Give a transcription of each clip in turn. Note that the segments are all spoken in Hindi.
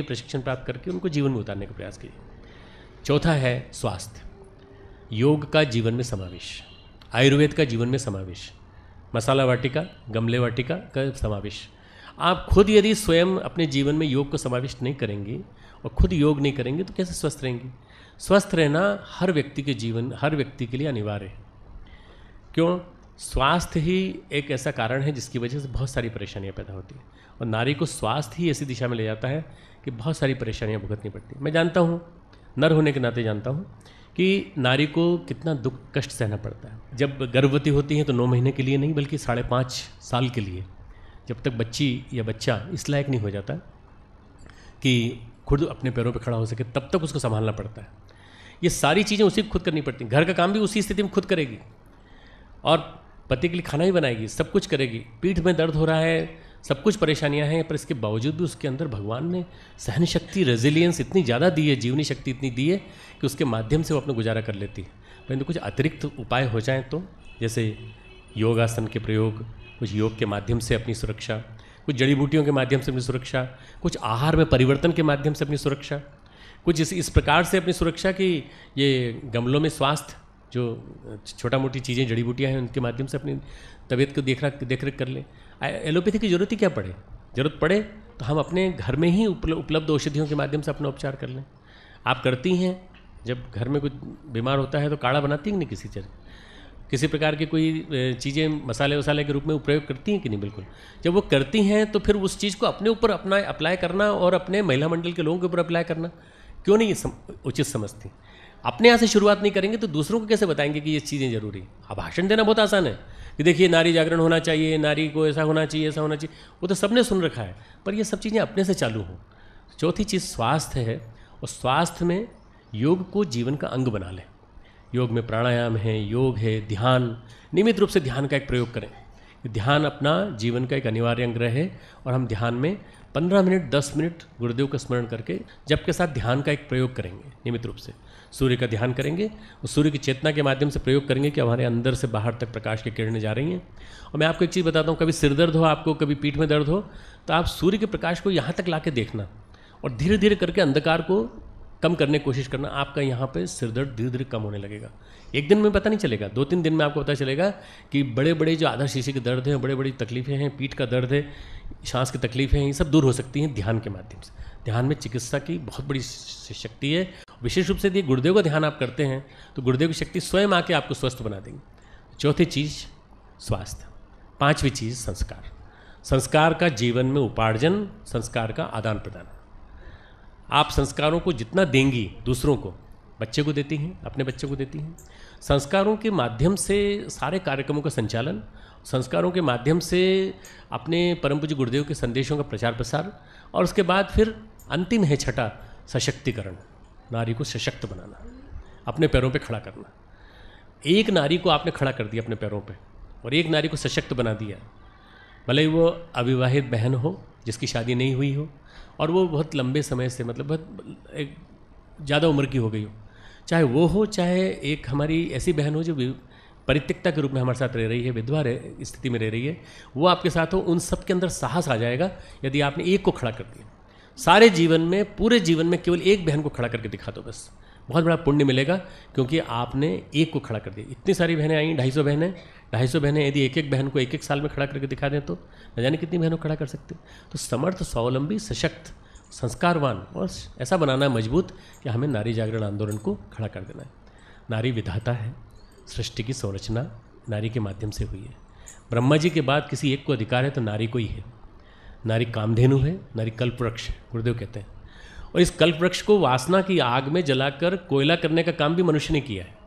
प्रशिक्षण प्राप्त करके उनको जीवन में उतारने का प्रयास कीजिए चौथा है स्वास्थ्य योग का जीवन में समावेश आयुर्वेद का जीवन में समावेश मसाला वाटिका गमले वाटिका का समावेश आप खुद यदि स्वयं अपने जीवन में योग को समाविष्ट नहीं करेंगे और खुद योग नहीं करेंगे तो कैसे स्वस्थ रहेंगे स्वस्थ रहना हर व्यक्ति के जीवन हर व्यक्ति के लिए अनिवार्य है क्यों स्वास्थ्य ही एक ऐसा कारण है जिसकी वजह से बहुत सारी परेशानियाँ पैदा होती हैं और नारी को स्वास्थ्य ही ऐसी दिशा में ले जाता है कि बहुत सारी परेशानियाँ भुगतनी पड़ती मैं जानता हूँ नर होने के नाते जानता हूँ कि नारी को कितना दुख कष्ट सहना पड़ता है जब गर्भवती होती हैं तो नौ महीने के लिए नहीं बल्कि साढ़े पाँच साल के लिए जब तक बच्ची या बच्चा इस लायक नहीं हो जाता कि खुद अपने पैरों पर पे खड़ा हो सके तब तक उसको संभालना पड़ता है ये सारी चीज़ें उसी खुद करनी पड़ती घर का काम भी उसी स्थिति में खुद करेगी और पति के लिए खाना ही बनाएगी सब कुछ करेगी पीठ में दर्द हो रहा है सब कुछ परेशानियां हैं पर इसके बावजूद भी उसके अंदर भगवान ने सहन शक्ति रेजिलियंस इतनी ज़्यादा दी है जीवनी शक्ति इतनी दी है कि उसके माध्यम से वो अपना गुजारा कर लेती है परंतु कुछ अतिरिक्त उपाय हो जाएँ तो जैसे योगासन के प्रयोग कुछ योग के माध्यम से अपनी सुरक्षा कुछ जड़ी बूटियों के माध्यम से अपनी सुरक्षा कुछ आहार में परिवर्तन के माध्यम से अपनी सुरक्षा कुछ इस इस प्रकार से अपनी सुरक्षा की ये गमलों में स्वास्थ्य जो छोटा मोटी चीज़ें जड़ी बूटियाँ हैं उनके माध्यम से अपनी तबीयत को देख रख देख रेख कर लें एलोपैथी की ज़रूरत ही क्या पड़े ज़रूरत पड़े तो हम अपने घर में ही उपलब्ध औषधियों के माध्यम से अपना उपचार कर लें आप करती हैं जब घर में कुछ बीमार होता है तो काढ़ा बनाती हैं नहीं किसी चर किसी प्रकार की कोई चीज़ें मसाले वसाले के रूप में प्रयोग करती हैं कि नहीं बिल्कुल जब वो करती हैं तो फिर उस चीज़ को अपने ऊपर अपना अप्लाई करना और अपने महिला मंडल के लोगों के ऊपर अप्लाई करना क्यों नहीं सम, उचित समझती अपने यहाँ से शुरुआत नहीं करेंगे तो दूसरों को कैसे बताएंगे कि ये चीज़ें ज़रूरी अब भाषण देना बहुत आसान है कि देखिए नारी जागरण होना चाहिए नारी को ऐसा होना चाहिए ऐसा होना चाहिए वो तो सबने सुन रखा है पर ये सब चीज़ें अपने से चालू हों चौथी चीज़ स्वास्थ्य है और स्वास्थ्य में योग को जीवन का अंग बना लें योग में प्राणायाम है योग है ध्यान नियमित रूप से ध्यान का एक प्रयोग करें ध्यान अपना जीवन का एक अनिवार्य अंग रहे और हम ध्यान में पंद्रह मिनट दस मिनट गुरुदेव का स्मरण करके जब के साथ ध्यान का एक प्रयोग करेंगे नियमित रूप से सूर्य का ध्यान करेंगे और सूर्य की चेतना के माध्यम से प्रयोग करेंगे कि हमारे अंदर से बाहर तक प्रकाश की किरणें जा रही हैं और मैं आपको एक चीज़ बताता हूँ कभी सिर दर्द हो आपको कभी पीठ में दर्द हो तो आप सूर्य के प्रकाश को यहाँ तक ला देखना और धीरे धीरे करके अंधकार को कम करने की कोशिश करना आपका यहाँ सिर सिरदर्द धीरे धीरे कम होने लगेगा एक दिन में पता नहीं चलेगा दो तीन दिन में आपको पता चलेगा कि बड़े बड़े जो आधा शीशे के दर्द हैं बड़े बड़ी तकलीफ़ें हैं पीठ का दर्द है सांस की तकलीफ़ें हैं ये सब दूर हो सकती हैं ध्यान के माध्यम से ध्यान में चिकित्सा की बहुत बड़ी शक्ति है विशेष रूप से यदि गुरुदेव का ध्यान आप करते हैं तो गुरुदेव की शक्ति स्वयं आके आपको स्वस्थ बना देंगे चौथी चीज़ स्वास्थ्य पांचवी चीज़ संस्कार संस्कार का जीवन में उपार्जन संस्कार का आदान प्रदान आप संस्कारों को जितना देंगी दूसरों को बच्चे को देती हैं अपने बच्चे को देती हैं संस्कारों के माध्यम से सारे कार्यक्रमों का संचालन संस्कारों के माध्यम से अपने परम पूज्य गुरुदेव के संदेशों का प्रचार प्रसार और उसके बाद फिर अंतिम है छठा सशक्तिकरण नारी को सशक्त बनाना अपने पैरों पे खड़ा करना एक नारी को आपने खड़ा कर दिया अपने पैरों पे और एक नारी को सशक्त बना दिया भले ही वो अविवाहित बहन हो जिसकी शादी नहीं हुई हो और वो बहुत लंबे समय से मतलब बहुत एक ज़्यादा उम्र की हो गई हो चाहे वो हो चाहे एक हमारी ऐसी बहन हो जो परित्यक्ता के रूप में हमारे साथ रह रही है विधवा स्थिति में रह रही है वो आपके साथ हो उन सब के अंदर साहस आ जाएगा यदि आपने एक को खड़ा कर दिया सारे जीवन में पूरे जीवन में केवल एक बहन को खड़ा करके दिखा दो बस बहुत बड़ा पुण्य मिलेगा क्योंकि आपने एक को खड़ा कर दिया इतनी सारी बहनें आई ढाई सौ बहनें ढाई सौ बहनें यदि एक एक बहन को एक एक साल में खड़ा करके दिखा दें तो न जाने कितनी बहनों को खड़ा कर सकते तो समर्थ स्वावलंबी सशक्त संस्कारवान और ऐसा बनाना है मजबूत कि हमें नारी जागरण आंदोलन को खड़ा कर देना है नारी विधाता है सृष्टि की संरचना नारी के माध्यम से हुई है ब्रह्मा जी के बाद किसी एक को अधिकार है तो नारी को ही है नारी कामधेनु है नारी कल्प वृक्ष गुरुदेव कहते हैं और इस कल्प वृक्ष को वासना की आग में जलाकर कोयला करने का काम भी मनुष्य ने किया है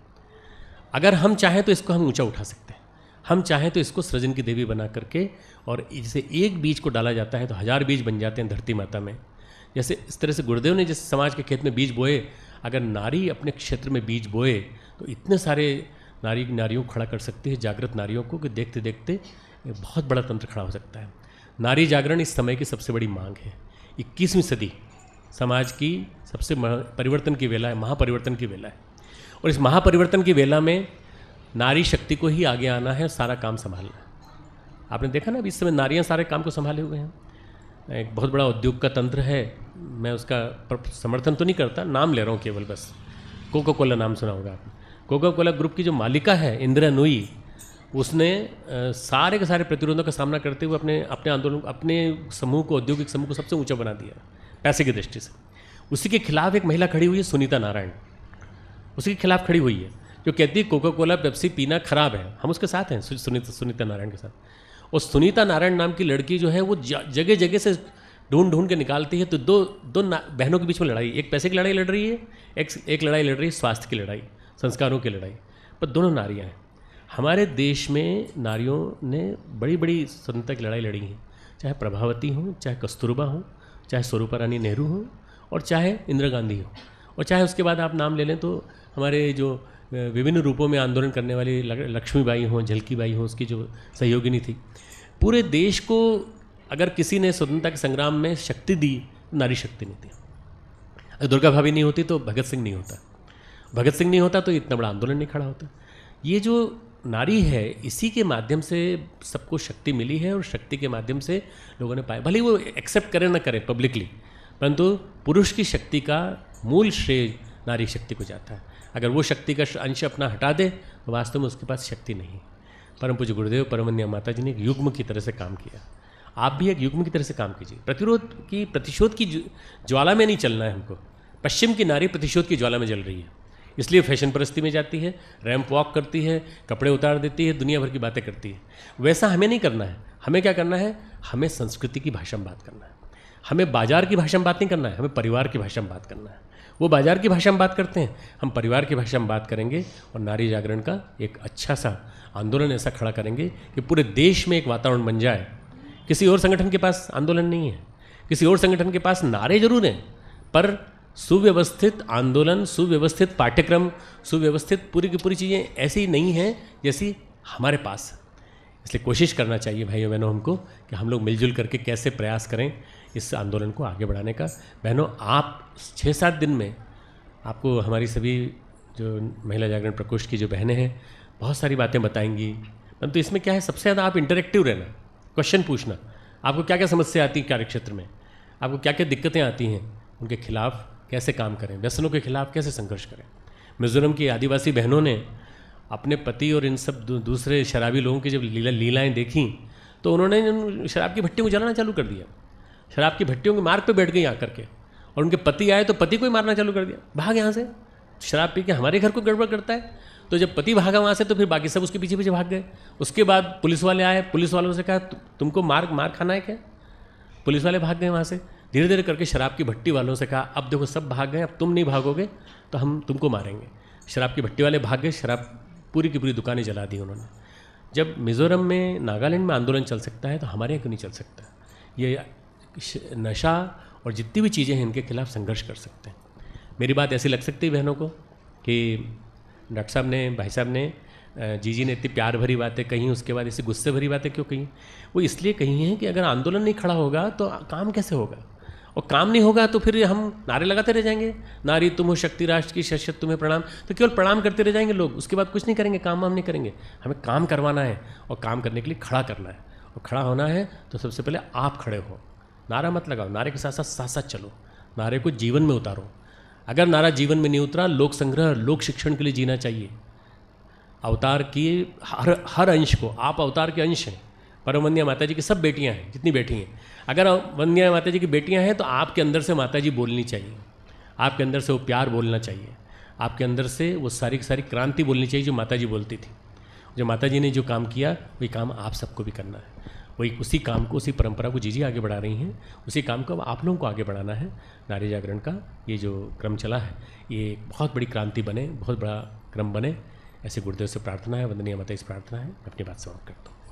अगर हम चाहें तो इसको हम ऊंचा उठा सकते हैं हम चाहें तो इसको सृजन की देवी बना करके और जैसे एक बीज को डाला जाता है तो हजार बीज बन जाते हैं धरती माता में जैसे इस तरह से गुरुदेव ने जैसे समाज के खेत में बीज बोए अगर नारी अपने क्षेत्र में बीज बोए तो इतने सारे नारी नारियों को खड़ा कर सकती है जागृत नारियों को कि देखते देखते बहुत बड़ा तंत्र खड़ा हो सकता है नारी जागरण इस समय की सबसे बड़ी मांग है इक्कीसवीं सदी समाज की सबसे परिवर्तन की वेला है महापरिवर्तन की वेला है और इस महापरिवर्तन की वेला में नारी शक्ति को ही आगे आना है सारा काम संभालना है आपने देखा ना अभी इस समय नारियाँ सारे काम को संभाले हुए हैं एक बहुत बड़ा उद्योग का तंत्र है मैं उसका समर्थन तो नहीं करता नाम ले रहा हूँ केवल बस कोका कोला नाम सुना होगा आपने कोका कोला ग्रुप की जो मालिका है इंदिरा नोई उसने सारे के सारे प्रतिरोधों का सामना करते हुए अपने अपने आंदोलन अपने समूह को औद्योगिक समूह को सबसे ऊंचा बना दिया पैसे की दृष्टि से उसी के खिलाफ एक महिला खड़ी हुई है सुनीता नारायण उसी के खिलाफ खड़ी हुई है जो कहती है कोका कोला पेप्सी पीना खराब है हम उसके साथ हैं सुनीता सुनीता नारायण के साथ और सुनीता नारायण नाम की लड़की जो है वो जगह जगह से ढूंढ ढूंढ के निकालती है तो दो दो बहनों के बीच में लड़ाई एक पैसे की लड़ाई लड़ रही है एक एक लड़ाई लड़ रही है स्वास्थ्य की लड़ाई संस्कारों की लड़ाई पर दोनों नारियाँ हैं हमारे देश में नारियों ने बड़ी बड़ी स्वतंत्रता की लड़ाई लड़ी है चाहे प्रभावती हों चाहे कस्तूरबा हों चाहे स्वरूपा रानी नेहरू हों और चाहे इंदिरा गांधी हों और चाहे उसके बाद आप नाम ले लें तो हमारे जो विभिन्न रूपों में आंदोलन करने वाली लक्ष्मीबाई हों झलकी बाई हों उसकी जो सहयोगिनी थी पूरे देश को अगर किसी ने स्वतंत्रता के संग्राम में शक्ति दी तो नारी शक्ति नहीं दी अगर दुर्गा भाभी नहीं होती तो भगत सिंह नहीं होता भगत सिंह नहीं होता तो इतना बड़ा आंदोलन नहीं खड़ा होता ये जो नारी है इसी के माध्यम से सबको शक्ति मिली है और शक्ति के माध्यम से लोगों ने पाया भले वो एक्सेप्ट करें ना करें पब्लिकली परंतु पुरुष की शक्ति का मूल श्रेय नारी शक्ति को जाता है अगर वो शक्ति का अंश अपना हटा दे तो वास्तव में उसके पास शक्ति नहीं परम पूज्य गुरुदेव परमन्या माता जी ने एक युग्म की तरह से काम किया आप भी एक युग्म की तरह से काम कीजिए प्रतिरोध की प्रतिशोध की ज्वाला में नहीं चलना है हमको पश्चिम की नारी प्रतिशोध की ज्वाला में जल रही है इसलिए फैशन परस्ती में जाती है रैम्प वॉक करती है कपड़े उतार देती है दुनिया भर की बातें करती है वैसा हमें नहीं करना है हमें क्या करना है हमें संस्कृति की भाषा में बात करना है हमें बाजार की भाषा में बात नहीं करना है हमें परिवार की भाषा में बात करना है वो बाजार की भाषा में बात करते हैं हम परिवार की भाषा में बात करेंगे और नारी जागरण का एक अच्छा सा आंदोलन ऐसा खड़ा करेंगे कि पूरे देश में एक वातावरण बन जाए किसी और संगठन के पास आंदोलन नहीं है किसी और संगठन के पास नारे जरूर हैं पर सुव्यवस्थित आंदोलन सुव्यवस्थित पाठ्यक्रम सुव्यवस्थित पूरी की पूरी चीज़ें ऐसी नहीं हैं जैसी हमारे पास इसलिए कोशिश करना चाहिए भाइयों बहनों हमको कि हम लोग मिलजुल करके कैसे प्रयास करें इस आंदोलन को आगे बढ़ाने का बहनों आप छः सात दिन में आपको हमारी सभी जो महिला जागरण प्रकोष्ठ की जो बहनें हैं बहुत सारी बातें बताएंगी मैम तो इसमें क्या है सबसे ज़्यादा आप इंटरेक्टिव रहना क्वेश्चन पूछना आपको क्या क्या समस्या आती है कार्यक्षेत्र में आपको क्या क्या दिक्कतें आती हैं उनके खिलाफ़ कैसे काम करें व्यसनों के खिलाफ कैसे संघर्ष करें मिजोरम की आदिवासी बहनों ने अपने पति और इन सब दूसरे शराबी लोगों की जब लीला लीलाएँ देखीं तो उन्होंने शराब की भट्टियों को जलाना चालू कर दिया शराब की भट्टियों के मार्ग पर बैठ गई आकर के और उनके पति आए तो पति को ही मारना चालू कर दिया भाग यहाँ से शराब पी के हमारे घर को गड़बड़ करता है तो जब पति भागा वहाँ से तो फिर बाकी सब उसके पीछे पीछे भाग गए उसके बाद पुलिस वाले आए पुलिस वालों से कहा तुमको मार मार खाना है क्या पुलिस वाले भाग गए वहाँ से धीरे धीरे करके शराब की भट्टी वालों से कहा अब देखो सब भाग गए अब तुम नहीं भागोगे तो हम तुमको मारेंगे शराब की भट्टी वाले भाग गए शराब पूरी की पूरी दुकानें जला दी उन्होंने जब मिज़ोरम में नागालैंड में आंदोलन चल सकता है तो हमारे यहाँ क्यों नहीं चल सकता ये नशा और जितनी भी चीज़ें हैं इनके खिलाफ संघर्ष कर सकते हैं मेरी बात ऐसी लग सकती है बहनों को कि डॉक्टर साहब ने भाई साहब ने जीजी ने इतनी प्यार भरी बातें कहीं उसके बाद ऐसी गुस्से भरी बातें क्यों कहीं वो इसलिए कही हैं कि अगर आंदोलन नहीं खड़ा होगा तो काम कैसे होगा और काम नहीं होगा तो फिर हम नारे लगाते रह जाएंगे नारी तुम हो शक्ति राष्ट्र की शशत तुम्हें प्रणाम तो केवल प्रणाम करते रह जाएंगे लोग उसके बाद कुछ नहीं करेंगे काम वाम नहीं करेंगे हमें काम करवाना है और काम करने के लिए खड़ा करना है और खड़ा होना है तो सबसे पहले आप खड़े हो नारा मत लगाओ नारे के साथ साथ साथ साथ चलो नारे को जीवन में उतारो अगर नारा जीवन में नहीं उतरा लोक संग्रह लोक शिक्षण के लिए जीना चाहिए अवतार की हर हर अंश को आप अवतार के अंश हैं परमवंदिया माता जी की सब बेटियां हैं जितनी बेटी हैं अगर वंदिया माता जी की बेटियाँ हैं तो आपके अंदर से माता जी बोलनी चाहिए आपके अंदर से वो प्यार बोलना चाहिए आपके अंदर से वो सारी की सारी क्रांति बोलनी चाहिए जो माता जी बोलती थी जो माता जी ने जो काम किया वही काम आप सबको भी करना है वही उसी काम को उसी परंपरा को जीजी आगे बढ़ा रही हैं उसी काम को अब आप लोगों को आगे बढ़ाना है नारी जागरण का ये जो क्रम चला है ये बहुत बड़ी क्रांति बने बहुत बड़ा क्रम बने ऐसे गुरुदेव से प्रार्थना है वंदनीय माता इस प्रार्थना है अपनी बात समाप्त करता हूँ